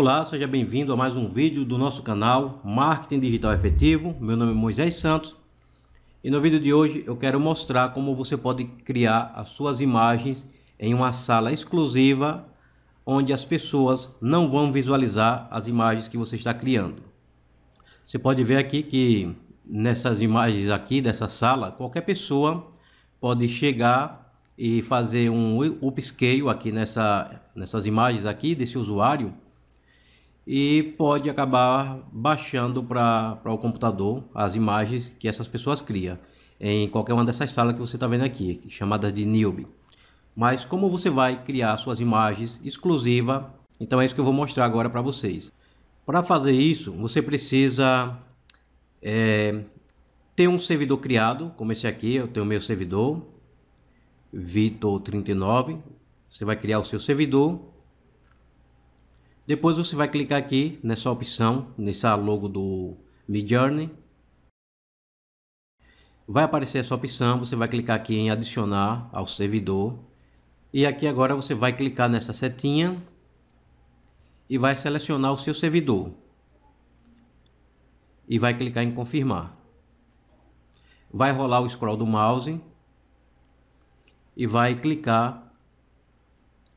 Olá, seja bem-vindo a mais um vídeo do nosso canal Marketing Digital Efetivo. Meu nome é Moisés Santos e no vídeo de hoje eu quero mostrar como você pode criar as suas imagens em uma sala exclusiva onde as pessoas não vão visualizar as imagens que você está criando. Você pode ver aqui que nessas imagens aqui dessa sala, qualquer pessoa pode chegar e fazer um upscale aqui nessa, nessas imagens aqui desse usuário e pode acabar baixando para o computador as imagens que essas pessoas criam em qualquer uma dessas salas que você está vendo aqui, chamada de Niobe. Mas como você vai criar suas imagens exclusiva, então é isso que eu vou mostrar agora para vocês. Para fazer isso, você precisa é, ter um servidor criado, como esse aqui, eu tenho meu servidor, Vitor39. Você vai criar o seu servidor depois você vai clicar aqui nessa opção, nessa logo do Midjourney. Vai aparecer essa opção, você vai clicar aqui em adicionar ao servidor. E aqui agora você vai clicar nessa setinha e vai selecionar o seu servidor. E vai clicar em confirmar. Vai rolar o scroll do mouse e vai clicar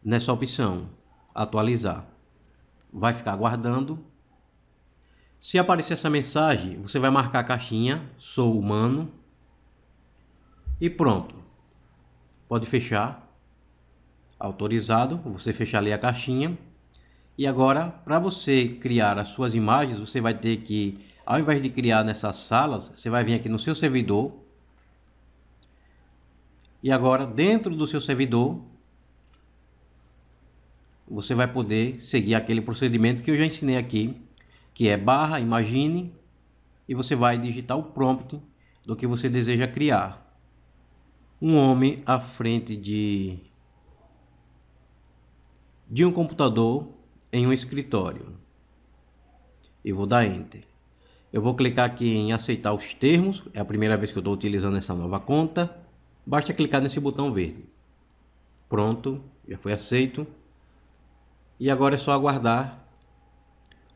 nessa opção atualizar vai ficar aguardando. Se aparecer essa mensagem, você vai marcar a caixinha Sou Humano e pronto. Pode fechar. Autorizado. Você fechar ali a caixinha. E agora, para você criar as suas imagens, você vai ter que, ao invés de criar nessas salas, você vai vir aqui no seu servidor. E agora, dentro do seu servidor, você vai poder seguir aquele procedimento que eu já ensinei aqui, que é barra, imagine, e você vai digitar o prompt do que você deseja criar. Um homem à frente de, de um computador em um escritório. E vou dar Enter. Eu vou clicar aqui em aceitar os termos, é a primeira vez que eu estou utilizando essa nova conta. Basta clicar nesse botão verde. Pronto, já foi aceito. E agora é só aguardar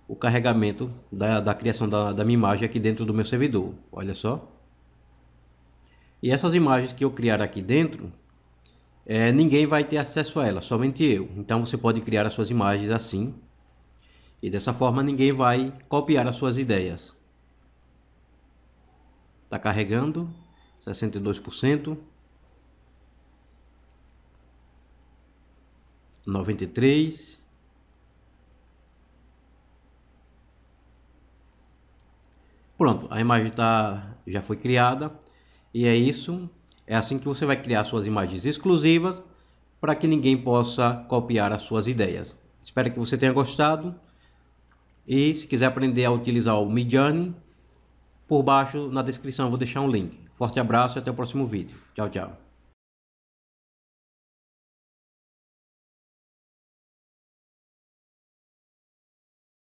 o carregamento da, da criação da, da minha imagem aqui dentro do meu servidor. Olha só. E essas imagens que eu criar aqui dentro, é, ninguém vai ter acesso a elas, somente eu. Então você pode criar as suas imagens assim. E dessa forma ninguém vai copiar as suas ideias. Está carregando. 62%. 93%. Pronto, a imagem tá, já foi criada e é isso. É assim que você vai criar suas imagens exclusivas para que ninguém possa copiar as suas ideias. Espero que você tenha gostado e se quiser aprender a utilizar o Midjourney, por baixo na descrição vou deixar um link. Forte abraço e até o próximo vídeo. Tchau, tchau.